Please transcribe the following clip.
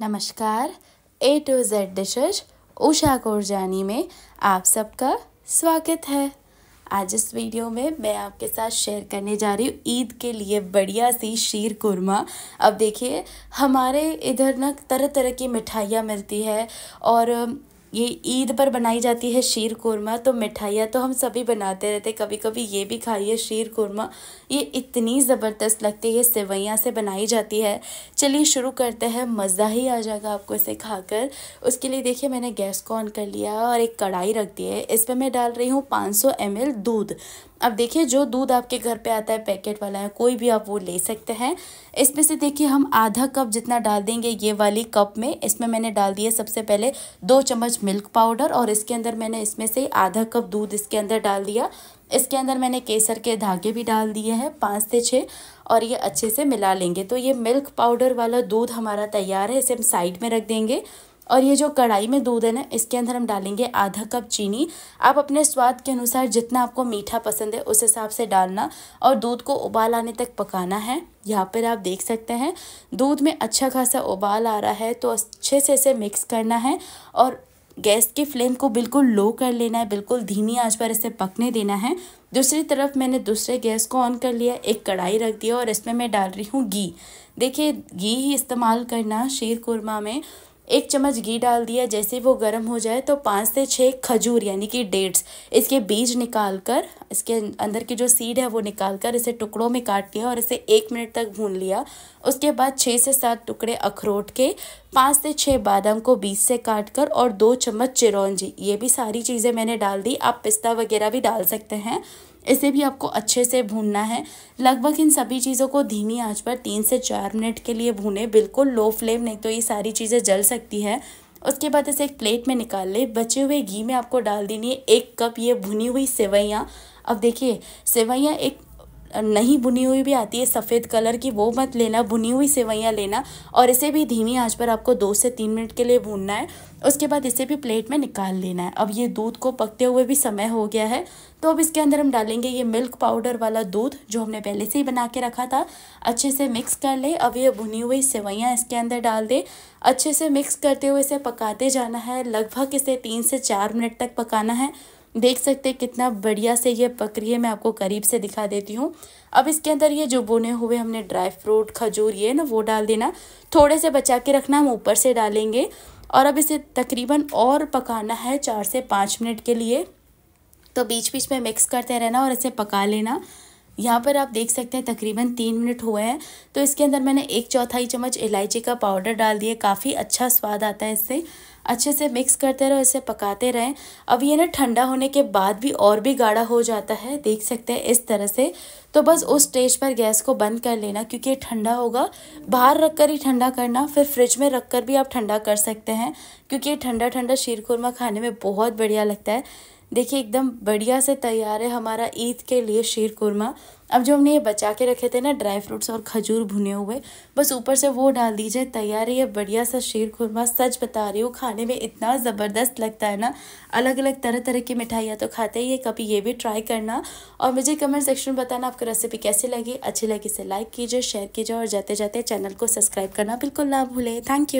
नमस्कार A to Z dishes Usha Korjani में आप सबका स्वागत है आज इस वीडियो में मैं आपके साथ शेयर करने जा रही हूँ ईद के लिए बढ़िया सी शीर कुरमा अब देखिए हमारे इधर ना तरह तरह की मिठाइयाँ मिलती है और ये ईद पर बनाई जाती है शीर कौरमा तो मिठाइयाँ तो हम सभी बनाते रहते कभी कभी ये भी खाइए शीर कौरमा ये इतनी ज़बरदस्त लगती है सेवैयाँ से बनाई जाती है चलिए शुरू करते हैं मज़ा ही आ जाएगा आपको इसे खाकर उसके लिए देखिए मैंने गैस को ऑन कर लिया और एक कढ़ाई रख दी है इस पर मैं डाल रही हूँ पाँच सौ दूध अब देखिए जो दूध आपके घर पे आता है पैकेट वाला है कोई भी आप वो ले सकते हैं इसमें से देखिए हम आधा कप जितना डाल देंगे ये वाली कप में इसमें मैंने डाल दिया सबसे पहले दो चम्मच मिल्क पाउडर और इसके अंदर मैंने इसमें से आधा कप दूध इसके अंदर डाल दिया इसके अंदर मैंने केसर के धागे भी डाल दिए हैं पाँच से छः और ये अच्छे से मिला लेंगे तो ये मिल्क पाउडर वाला दूध हमारा तैयार है इसे हम साइड में रख देंगे और ये जो कढ़ाई में दूध है ना इसके अंदर हम डालेंगे आधा कप चीनी आप अपने स्वाद के अनुसार जितना आपको मीठा पसंद है उस हिसाब से डालना और दूध को उबाल आने तक पकाना है यहाँ पर आप देख सकते हैं दूध में अच्छा खासा उबाल आ रहा है तो अच्छे से इसे मिक्स करना है और गैस की फ्लेम को बिल्कुल लो कर लेना है बिल्कुल धीमी आंच पर इसे पकने देना है दूसरी तरफ मैंने दूसरे गैस को ऑन कर लिया एक कढ़ाई रख दिया और इसमें मैं डाल रही हूँ घी देखिए घी ही इस्तेमाल करना शेर कुरमा में एक चम्मच घी डाल दिया जैसे वो गर्म हो जाए तो पाँच से छः खजूर यानी कि डेट्स इसके बीज निकाल कर इसके अंदर की जो सीड है वो निकाल कर इसे टुकड़ों में काट लिया और इसे एक मिनट तक भून लिया उसके बाद छः से सात टुकड़े अखरोट के पाँच से छः बादाम को बीज से काट कर और दो चम्मच चिरौंजी ये भी सारी चीज़ें मैंने डाल दी आप पिस्ता वगैरह भी डाल सकते हैं इसे भी आपको अच्छे से भूनना है लगभग इन सभी चीज़ों को धीमी आंच पर तीन से चार मिनट के लिए भूने बिल्कुल लो फ्लेम नहीं तो ये सारी चीज़ें जल सकती है उसके बाद इसे एक प्लेट में निकाल ले बचे हुए घी में आपको डाल देनी है एक कप ये भुनी हुई सेवैयाँ अब देखिए सेवैयाँ एक नहीं बुनी हुई भी आती है सफ़ेद कलर की वो मत लेना बुनी हुई सेवैयाँ लेना और इसे भी धीमी आंच पर आपको दो से तीन मिनट के लिए भूनना है उसके बाद इसे भी प्लेट में निकाल लेना है अब ये दूध को पकते हुए भी समय हो गया है तो अब इसके अंदर हम डालेंगे ये मिल्क पाउडर वाला दूध जो हमने पहले से ही बना के रखा था अच्छे से मिक्स कर ले अब ये भुनी हुई सेवैयाँ इसके अंदर डाल दे अच्छे से मिक्स करते हुए इसे पकाते जाना है लगभग इसे तीन से चार मिनट तक पकाना है देख सकते हैं कितना बढ़िया से ये पक रही है मैं आपको करीब से दिखा देती हूँ अब इसके अंदर ये जो बुने हुए हमने ड्राई फ्रूट खजूर ये ना वो डाल देना थोड़े से बचा के रखना हम ऊपर से डालेंगे और अब इसे तकरीबन और पकाना है चार से पाँच मिनट के लिए तो बीच बीच में मिक्स करते रहना और इसे पका लेना यहाँ पर आप देख सकते हैं तकरीबन तीन मिनट हुए हैं तो इसके अंदर मैंने एक चौथाई चम्मच इलायची का पाउडर डाल दिया काफ़ी अच्छा स्वाद आता है इससे अच्छे से मिक्स करते रहो इसे पकाते रहें अब ये ना ठंडा होने के बाद भी और भी गाढ़ा हो जाता है देख सकते हैं इस तरह से तो बस उस स्टेज पर गैस को बंद कर लेना क्योंकि ये ठंडा होगा बाहर रख कर ही ठंडा करना फिर फ्रिज में रख कर भी आप ठंडा कर सकते हैं क्योंकि ये ठंडा ठंडा शीर खुरमा खाने में बहुत बढ़िया लगता है देखिए एकदम बढ़िया से तैयार है हमारा ईद के लिए शीर कुरमा अब जो हमने ये बचा के रखे थे ना ड्राई फ्रूट्स और खजूर भुने हुए बस ऊपर से वो डाल दीजिए तैयार है बढ़िया सा शीर खुरमा सच बता रही हूँ खाने में इतना ज़बरदस्त लगता है ना अलग अलग तरह तरह की मिठाइयाँ तो खाते ही है कभी ये भी ट्राई करना और मुझे कमेंट सेक्शन में बताना आपको रेसिपी कैसी लगी अच्छी लगी इसे लाइक कीजिए शेयर कीजिए और जाते जाते चैनल को सब्सक्राइब करना बिल्कुल ना भूलें थैंक यू